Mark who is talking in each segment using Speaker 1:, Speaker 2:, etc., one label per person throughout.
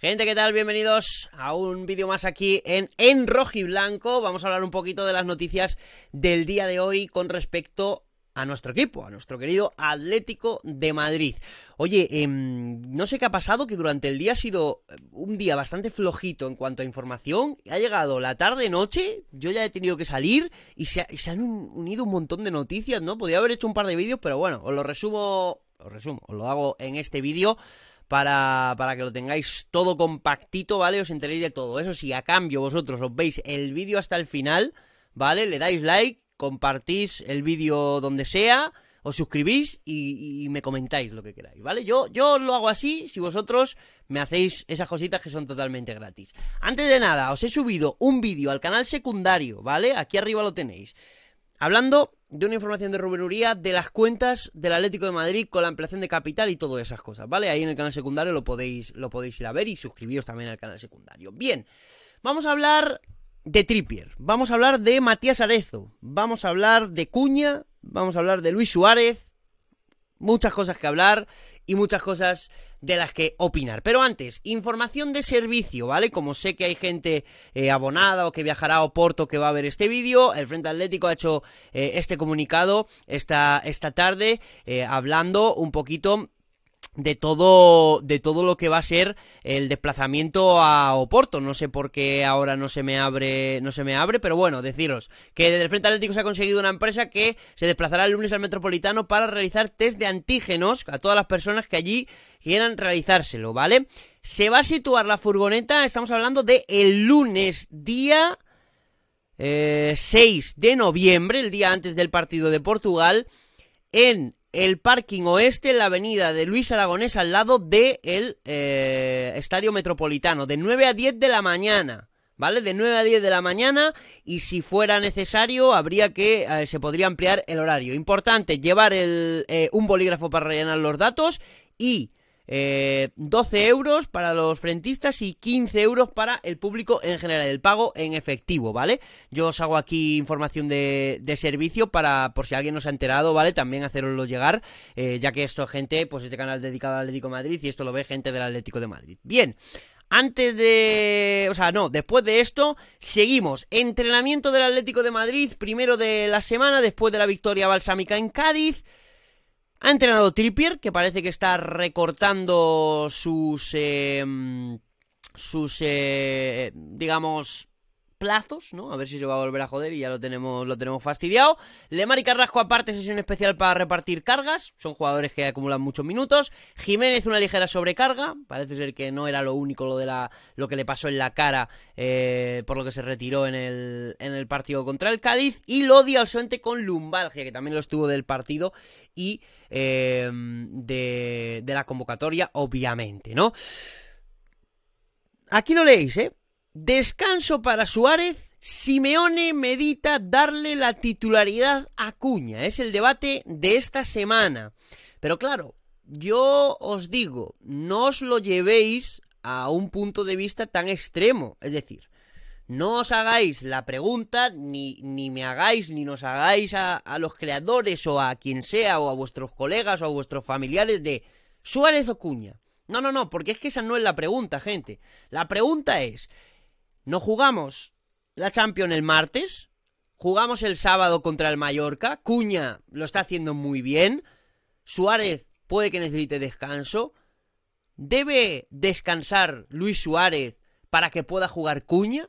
Speaker 1: Gente, ¿qué tal? Bienvenidos a un vídeo más aquí en En Rojo y Blanco. Vamos a hablar un poquito de las noticias del día de hoy con respecto a nuestro equipo, a nuestro querido Atlético de Madrid. Oye, em, no sé qué ha pasado, que durante el día ha sido eh, un día bastante flojito en cuanto a información. Ha llegado la tarde-noche, yo ya he tenido que salir y se, han unido un montón de noticias, ¿no? Podría haber hecho un par de vídeos, pero bueno, os lo resumo, os resumo, os lo hago en este vídeo para, que lo tengáis todo compactito, ¿vale? Os enteréis de todo. Eso Si a cambio vosotros os veis el vídeo hasta el final, ¿vale? Le dais like, compartís el vídeo donde sea os suscribís y, me comentáis lo que queráis, ¿vale? Yo, yo os lo hago así si vosotros me hacéis esas cositas que son totalmente gratis. Antes de nada, os he subido un vídeo al canal secundario, ¿vale? Aquí arriba lo tenéis. Hablando de una información de Uría, de las cuentas del Atlético de Madrid con la ampliación de capital y todas esas cosas, ¿vale? Ahí en el canal secundario lo podéis, lo podéis ir a ver y suscribiros también al canal secundario. Bien, vamos a hablar de Trippier, vamos a hablar de Matías Arezo, vamos a hablar de Cuña, vamos a hablar de Luis Suárez, muchas cosas que hablar y muchas cosas de las que opinar. Pero antes, información de servicio, ¿vale? Como sé que hay gente eh, abonada o que viajará a Oporto que va a ver este vídeo, el Frente Atlético ha hecho eh, este comunicado esta, esta tarde eh, hablando un poquito de todo de todo lo que va a ser el desplazamiento a Oporto no sé por qué ahora no se me abre no se me abre pero bueno deciros que desde el Frente Atlético se ha conseguido una empresa que se desplazará el lunes al Metropolitano para realizar test de antígenos a todas las personas que allí quieran realizárselo vale se va a situar la furgoneta estamos hablando de el lunes día 6 eh, de noviembre el día antes del partido de Portugal en el parking oeste en la avenida de Luis Aragonés al lado del de eh, Estadio Metropolitano, de 9 a 10 de la mañana. ¿Vale? De 9 a 10 de la mañana y si fuera necesario habría que, eh, se podría ampliar el horario. Importante, llevar eh, un bolígrafo para rellenar los datos y 12 eh, euros para los frentistas y 15 euros para el público en general, el pago en efectivo, ¿vale? Yo os hago aquí información de, servicio para, por si alguien se ha enterado, ¿vale? También haceroslo llegar, eh, ya que esto es gente, pues este canal es dedicado al Atlético de Madrid y esto lo ve gente del Atlético de Madrid. Bien. Antes de... O sea, no, después de esto, seguimos. Entrenamiento del Atlético de Madrid, primero de la semana, después de la victoria balsámica en Cádiz. Ha entrenado Trippier, que parece que está recortando sus... Eh, sus... Eh, digamos plazos, ¿no? A ver si se va a volver a joder y ya lo tenemos, lo tenemos fastidiado. Lemar y Carrasco aparte sesión especial para repartir cargas, son jugadores que acumulan muchos minutos. Jiménez una ligera sobrecarga, parece ser que no era lo único lo, de la, lo que le pasó en la cara eh, por lo que se retiró en el, partido contra el Cádiz. Y Lodi al suente con lumbalgia, que también lo estuvo del partido y eh, de, de la convocatoria, obviamente, ¿no? Aquí lo leéis, ¿eh? Descanso para Suárez. Simeone medita darle la titularidad a Cuña. Es el debate de esta semana. Pero claro, yo os digo, no os lo llevéis a un punto de vista tan extremo. Es decir, no os hagáis la pregunta, ni, ni me hagáis, ni nos hagáis a, a los creadores o a quien sea, o a vuestros colegas o a vuestros familiares de Suárez o Cuña. No, no, no, porque es que esa no es la pregunta, gente. La pregunta es, no jugamos la Champions el martes, jugamos el sábado contra el Mallorca, Cuña lo está haciendo muy bien, Suárez puede que necesite descanso, debe descansar Luis Suárez para que pueda jugar Cuña,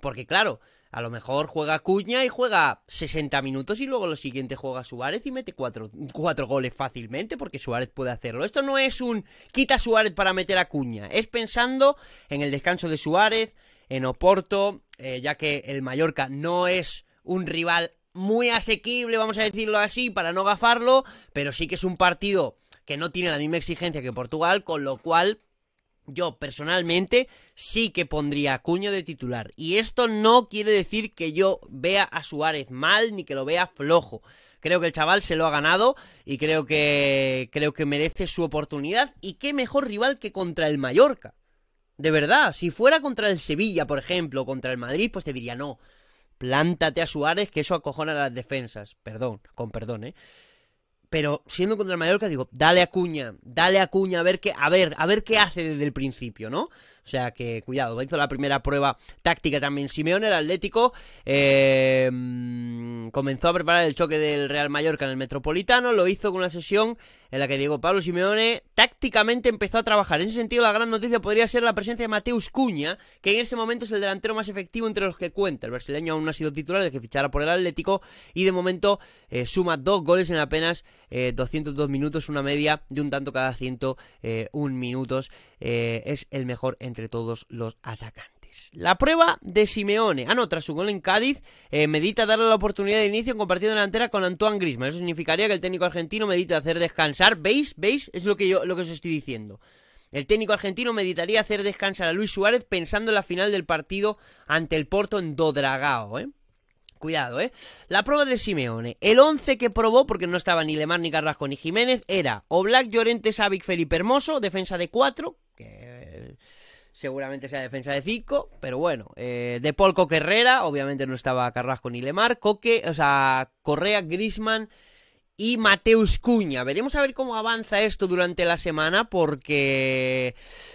Speaker 1: porque claro, a lo mejor juega Cuña y juega 60 minutos y luego lo siguiente juega Suárez y mete cuatro, cuatro, goles fácilmente porque Suárez puede hacerlo. Esto no es un quita Suárez para meter a Cuña, es pensando en el descanso de Suárez, en Oporto, eh, ya que el Mallorca no es un rival muy asequible, vamos a decirlo así, para no gafarlo, pero sí que es un partido que no tiene la misma exigencia que Portugal, con lo cual yo personalmente sí que pondría a Cuño de titular. Y esto no quiere decir que yo vea a Suárez mal ni que lo vea flojo. Creo que el chaval se lo ha ganado y creo que creo que merece su oportunidad y qué mejor rival que contra el Mallorca. De verdad, si fuera contra el Sevilla, por ejemplo, contra el Madrid, pues te diría no. Plántate a Suárez, que eso acojona a las defensas. Perdón, con perdón, ¿eh? Pero siendo contra el Mallorca, digo, dale a Cuña, dale a Cuña, a ver qué, a ver, a ver qué hace desde el principio, ¿no? O sea que, cuidado, hizo la primera prueba táctica también. Simeone, el Atlético, eh, mm, comenzó a preparar el choque del Real Mallorca en el Metropolitano, lo hizo con una sesión en la que Diego Pablo Simeone tácticamente empezó a trabajar. En ese sentido, la gran noticia podría ser la presencia de Mateus Cuña, que en ese momento es el delantero más efectivo entre los que cuenta. El brasileño aún no ha sido titular de que fichara por el Atlético y de momento eh, suma dos goles en apenas 202 eh, minutos, una media de un tanto cada 101 eh, minutos. es el mejor entre todos los atacantes. La prueba de Simeone. Ah, no, tras su gol en Cádiz, eh, medita darle la oportunidad de inicio en compartido delantera con Antoine Griezmann. Eso significaría que el técnico argentino medita hacer descansar. ¿Veis? ¿Veis? Es lo que yo lo que os estoy diciendo. El técnico argentino meditaría hacer descansar a Luis Suárez pensando en la final del partido ante el Porto en Dodragao, ¿eh? Cuidado, ¿eh? La prueba de Simeone. El 11 que probó, porque no estaba ni Lemar, ni Carrasco, ni Jiménez, era Oblak, Llorente, Sabic, Felipe Hermoso, defensa de 4, seguramente sea defensa de 5, pero bueno, eh, De Polco Coque obviamente no estaba Carrasco ni Lemar, Coque, o sea, Correa, Grisman, y Mateus Cuña. Veremos a ver cómo avanza esto durante la semana porque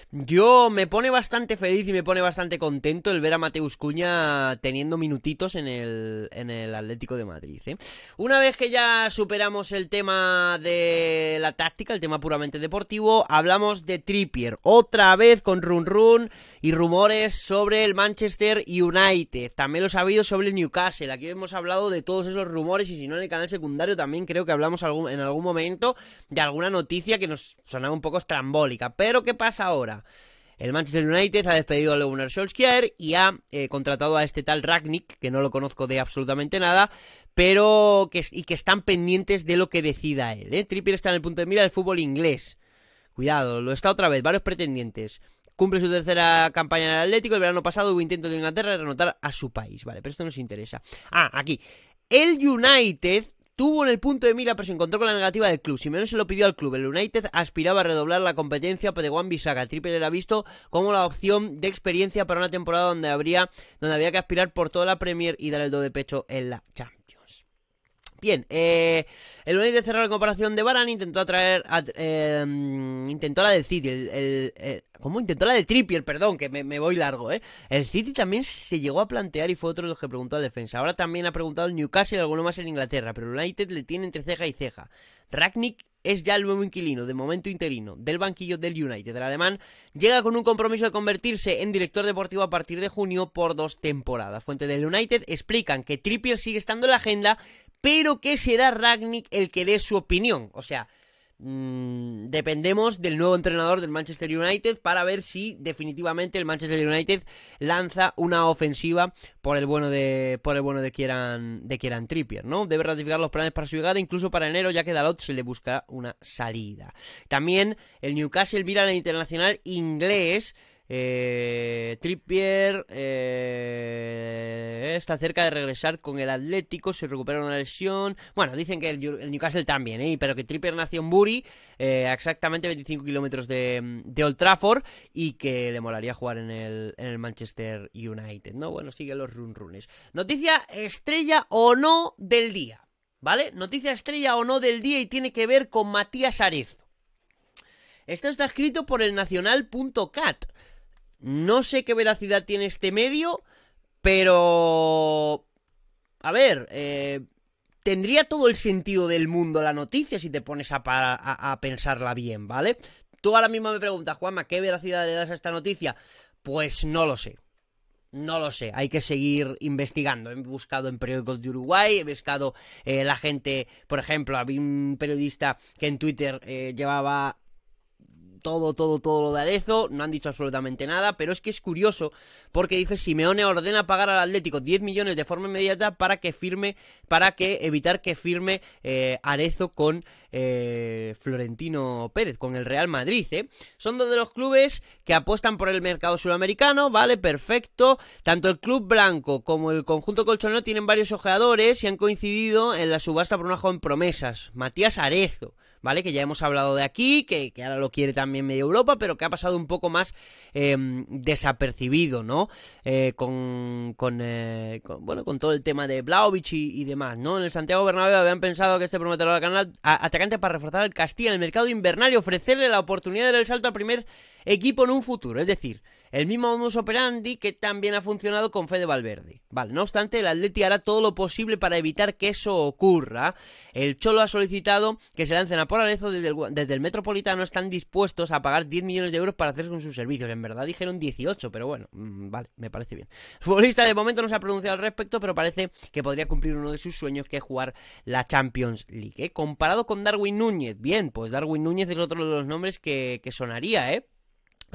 Speaker 1: yo me pone bastante feliz y me pone bastante contento el ver a Mateus Cuña teniendo minutitos en el, Atlético de Madrid. ¿eh? Una vez que ya superamos el tema de la táctica, el tema puramente deportivo, hablamos de Trippier. Otra vez con Run Run y rumores sobre el Manchester United. También ha habido sobre el Newcastle. Aquí hemos hablado de todos esos rumores y si no en el canal secundario también creo que hablamos en algún momento de alguna noticia que nos sonaba un poco estrambólica. Pero ¿qué pasa ahora? El Manchester United ha despedido a Leonard Solskjaer y ha eh, contratado a este tal Ragnick, que no lo conozco de absolutamente nada, pero que, y que están pendientes de lo que decida él. ¿eh? Trippier está en el punto de mira del fútbol inglés. Cuidado, lo está otra vez, varios pretendientes. Cumple su tercera campaña en el Atlético. El verano pasado hubo intento de Inglaterra de renotar a su país. Vale, pero esto nos interesa. Ah, aquí. El United Tuvo en el punto de mira, pero se encontró con la negativa del club. Si menos se lo pidió al club. El United aspiraba a redoblar la competencia, pero de Juan Bisaga, el triple era visto como la opción de experiencia para una temporada donde habría, donde había que aspirar por toda la Premier y dar el do de pecho en la Champions. Bien, eh, el United cerró la comparación de Baran intentó atraer. Eh, intentó la del City. El, ¿Cómo? Intentó la de Trippier, perdón, que me, voy largo, ¿eh? El City también se llegó a plantear y fue otro de los que preguntó la defensa. Ahora también ha preguntado el Newcastle y alguno más en Inglaterra, pero el United le tiene entre ceja y ceja. Ragnick es ya el nuevo inquilino, de momento interino, del banquillo del United. El alemán llega con un compromiso de convertirse en director deportivo a partir de junio por dos temporadas. Fuente del United explican que Trippier sigue estando en la agenda, pero que será Ragnick el que dé su opinión. O sea, mm, dependemos del nuevo entrenador del Manchester United para ver si definitivamente el Manchester United lanza una ofensiva por el bueno de por el bueno de Kieran, de Kieran Trippier, ¿no? Debe ratificar los planes para su llegada incluso para enero ya que Dalot se le busca una salida. También el Newcastle mira al internacional inglés eh, Trippier eh, está cerca de regresar con el Atlético, se recupera una lesión. Bueno, dicen que el, Newcastle también, ¿eh? pero que Trippier nació en Bury, eh, exactamente 25 kilómetros de, Old Trafford, y que le molaría jugar en el, Manchester United. No, bueno, sigue los run runes. Noticia estrella o no del día, ¿vale? Noticia estrella o no del día y tiene que ver con Matías Arez Esto está escrito por el nacional.cat. No sé qué veracidad tiene este medio, pero... A ver, eh, tendría todo el sentido del mundo la noticia si te pones a, pensarla bien, ¿vale? Tú ahora mismo me preguntas, Juanma, ¿qué veracidad le das a esta noticia? Pues no lo sé. No lo sé, hay que seguir investigando. He buscado en periódicos de Uruguay, he buscado eh, la gente, por ejemplo, había un periodista que en Twitter eh, llevaba todo, todo, todo lo de Arezo, no han dicho absolutamente nada, pero es que es curioso porque dice Simeone ordena pagar al Atlético 10 millones de forma inmediata para que firme, para que evitar que firme eh, Arezo con eh, Florentino Pérez, con el Real Madrid. ¿eh? Son dos de los clubes que apuestan por el mercado sudamericano. vale, perfecto. Tanto el club blanco como el conjunto colchonero tienen varios ojeadores y han coincidido en la subasta por una joven promesas, Matías Arezo. ¿vale? Que ya hemos hablado de aquí, que, ahora lo quiere también medio Europa, pero que ha pasado un poco más em, desapercibido, ¿no? Eh, con, eh, con, bueno, con todo el tema de Blaovic y, demás, ¿no? En el Santiago Bernabéu habían pensado que este prometedor al canal atacante para reforzar al Castilla en el mercado invernal y ofrecerle la oportunidad del salto al primer equipo en un futuro, es decir... El mismo modus operandi que también ha funcionado con Fede Valverde. Vale, no obstante, el Atleti hará todo lo posible para evitar que eso ocurra. El Cholo ha solicitado que se lancen a por Arezo desde el, Metropolitano. Están dispuestos a pagar 10 millones de euros para hacerse con sus servicios. En verdad dijeron 18, pero bueno, mm, vale, me parece bien. El futbolista de momento no se ha pronunciado al respecto, pero parece que podría cumplir uno de sus sueños, que es jugar la Champions League. ¿eh? Comparado con Darwin Núñez, bien, pues Darwin Núñez es otro de los nombres que sonaría, ¿eh?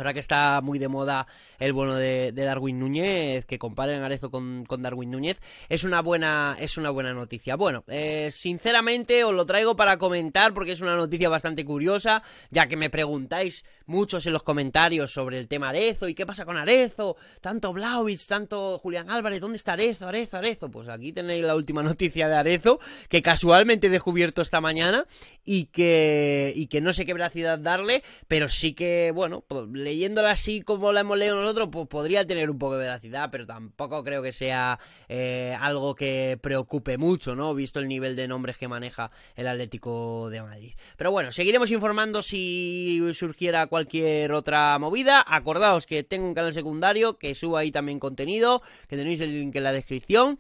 Speaker 1: Ahora que está muy de moda el bono de, Darwin Núñez, que comparen Arezo con, Darwin Núñez, es una buena, es una buena noticia. Bueno, eh, sinceramente os lo traigo para comentar porque es una noticia bastante curiosa, ya que me preguntáis muchos en los comentarios sobre el tema Arezo y qué pasa con Arezo, tanto Blaovic, tanto Julián Álvarez, ¿dónde está Arezo, Arezo, Arezo? Pues aquí tenéis la última noticia de Arezo, que casualmente he descubierto esta mañana y que, y que no sé qué veracidad darle, pero sí que, bueno, pues, le leyéndola así como la hemos leído nosotros, pues podría tener un poco de veracidad, pero tampoco creo que sea eh, algo que preocupe mucho, ¿no? Visto el nivel de nombres que maneja el Atlético de Madrid. Pero bueno, seguiremos informando si surgiera cualquier otra movida. Acordaos que tengo un canal secundario que suba ahí también contenido, que tenéis el link en la descripción.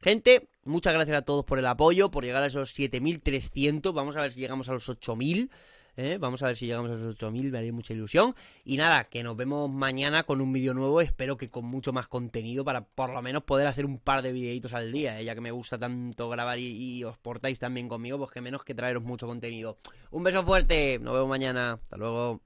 Speaker 1: Gente, muchas gracias a todos por el apoyo, por llegar a esos 7.300. Vamos a ver si llegamos a los 8.000. ¿eh? Vamos a ver si llegamos a los 8.000, me haría mucha ilusión. Y nada, que nos vemos mañana con un vídeo nuevo, espero que con mucho más contenido para por lo menos poder hacer un par de videitos al día, ¿eh? ya que me gusta tanto grabar y, os portáis también conmigo, pues que menos que traeros mucho contenido. Un beso fuerte, nos vemos mañana, hasta luego.